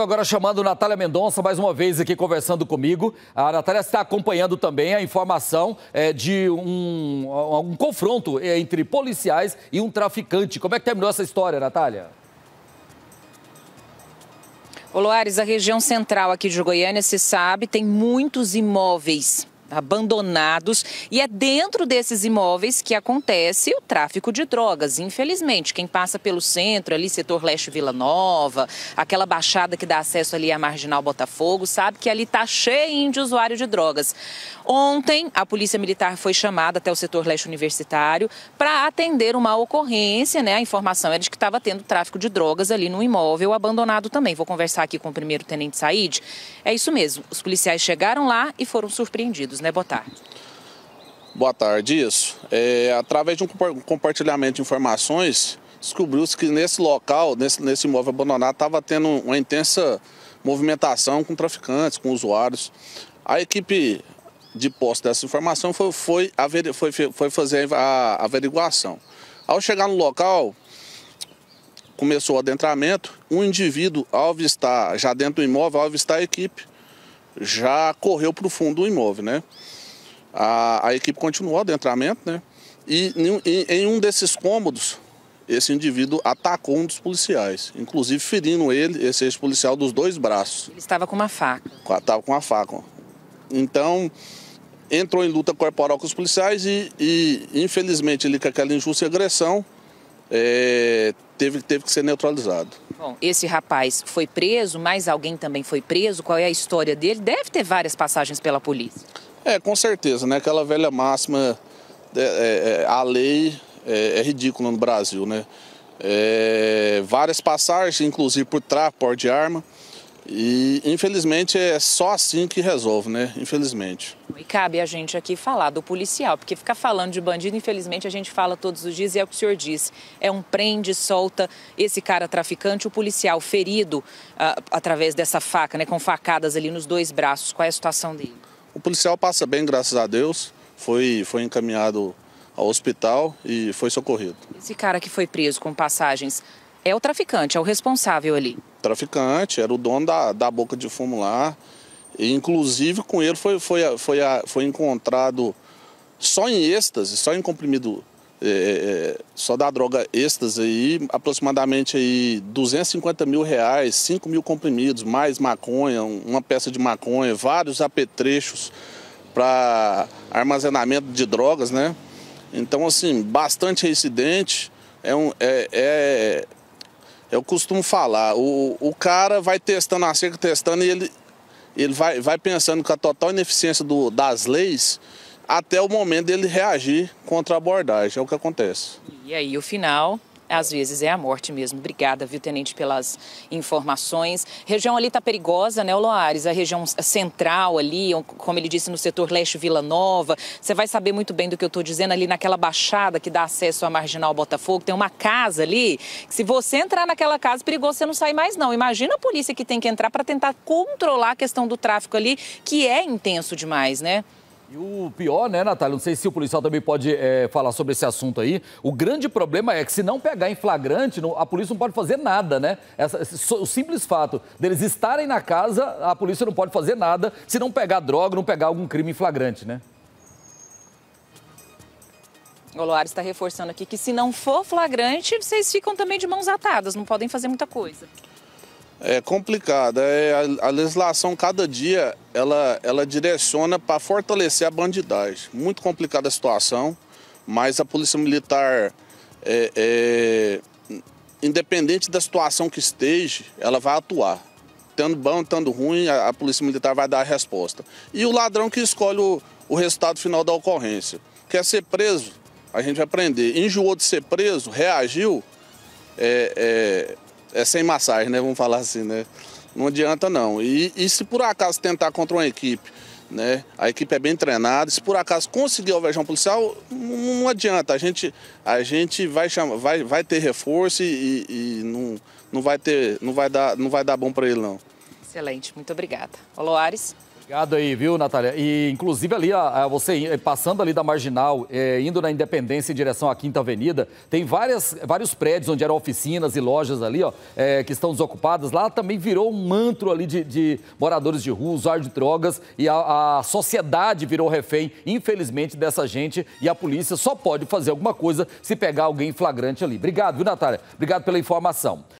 Agora chamando Natália Mendonça mais uma vez aqui conversando comigo. A Natália está acompanhando também a informação é, de um, um confronto é, entre policiais e um traficante. Como é que terminou essa história, Natália? Ô a região central aqui de Goiânia, se sabe, tem muitos imóveis abandonados e é dentro desses imóveis que acontece o tráfico de drogas. Infelizmente, quem passa pelo centro, ali setor leste Vila Nova, aquela baixada que dá acesso ali à Marginal Botafogo, sabe que ali está cheio de usuário de drogas. Ontem, a Polícia Militar foi chamada até o setor leste universitário para atender uma ocorrência, né? A informação era é de que estava tendo tráfico de drogas ali no imóvel abandonado também. Vou conversar aqui com o primeiro tenente Said. É isso mesmo. Os policiais chegaram lá e foram surpreendidos né, Botar? Boa tarde, isso. É, através de um compartilhamento de informações, descobriu-se que nesse local, nesse, nesse imóvel abandonado, estava tendo uma intensa movimentação com traficantes, com usuários. A equipe de posse dessa informação foi, foi, foi, foi fazer a averiguação. Ao chegar no local, começou o adentramento, um indivíduo, ao avistar, já dentro do imóvel, ao avistar a equipe, já correu para o fundo do imóvel, né? A, a equipe continuou o adentramento, né? E em, em, um desses cômodos, esse indivíduo atacou um dos policiais, inclusive ferindo ele, esse ex-policial, dos dois braços. Ele estava com uma faca. Estava com uma faca. Então, entrou em luta corporal com os policiais e, e infelizmente, ele com aquela injusta agressão, é, teve, teve que ser neutralizado. Bom, esse rapaz foi preso, mas alguém também foi preso. Qual é a história dele? Deve ter várias passagens pela polícia. É, com certeza, né? Aquela velha máxima, é, é, é a lei é, é, ridícula no Brasil, né? É, várias passagens, inclusive por tráfico, por de arma. E infelizmente é só assim que resolve, né? Infelizmente. E cabe a gente aqui falar do policial, porque ficar falando de bandido, infelizmente, a gente fala todos os dias e é o que o senhor diz. É um prende, solta esse cara traficante, o policial ferido ah, através dessa faca, né? Com facadas ali nos dois braços. Qual é a situação dele? O policial passa bem, graças a Deus. Foi, foi encaminhado ao hospital e foi socorrido. Esse cara que foi preso com passagens é o traficante, é o responsável ali. Traficante, era o dono da, da boca de fumo lá. E, inclusive, com ele foi, foi, foi, foi encontrado só em êxtase, só em comprimido, é, é, é só da droga êxtase, aí, aproximadamente aí, 250 mil reais, 5 mil comprimidos, mais maconha, uma peça de maconha, vários apetrechos para armazenamento de drogas, né? Então, assim, bastante reincidente. É um, é, é eu costumo falar, o, o cara vai testando a cerca, testando, e ele, ele vai, vai pensando com a total ineficiência do, das leis até o momento dele reagir contra a abordagem. É o que acontece. E aí, o final às vezes é a morte mesmo. Obrigada, viu, Tenente, pelas informações. A região ali está perigosa, né, Loares? A região central ali, como ele disse, no setor leste Vila Nova. Você vai saber muito bem do que eu estou dizendo ali naquela baixada que dá acesso à Marginal Botafogo. Tem uma casa ali, que se você entrar naquela casa, é perigoso você não sair mais, não. Imagina a polícia que tem que entrar para tentar controlar a questão do tráfico ali, que é intenso demais, né? E o pior, né, Natália? Não sei se o policial também pode é, falar sobre esse assunto aí. O grande problema é que se não pegar em flagrante, não, a polícia não pode fazer nada, né? Essa, esse, o simples fato deles estarem na casa, a polícia não pode fazer nada se não pegar droga, não pegar algum crime em flagrante, né? O Loares está reforçando aqui que se não for flagrante, vocês ficam também de mãos atadas, não podem fazer muita coisa. É complicado. É, a, a legislação cada dia ela, ela direciona para fortalecer a bandidagem. Muito complicada a situação, mas a Polícia Militar, é, é, independente da situação que esteja, ela vai atuar. Tendo bom, estando ruim, a, a, Polícia Militar vai dar a resposta. E o ladrão que escolhe o, o resultado final da ocorrência. Quer ser preso, a gente vai prender. Enjoou de ser preso, reagiu, é, é, é sem massagem, né? Vamos falar assim, né? Não adianta não. E, e se por acaso tentar contra uma equipe né? A equipe é bem treinada. Se por acaso conseguir o um policial, não, adianta. A gente, a gente vai, chamar, vai, vai ter reforço e, e não, não vai ter, não vai dar, não vai dar bom para ele não. Excelente, muito obrigada. Oloares. Obrigado aí, viu, Natália? E, inclusive, ali, a, a você eh, passando ali da Marginal, é, indo na Independência em direção à Quinta Avenida, tem várias, vários prédios onde eram oficinas e lojas ali, ó, é, que estão desocupadas. Lá também virou um mantro ali de, de moradores de rua, usuários de drogas, e a, a, sociedade virou refém, infelizmente, dessa gente. E a polícia só pode fazer alguma coisa se pegar alguém flagrante ali. Obrigado, viu, Natália? Obrigado pela informação.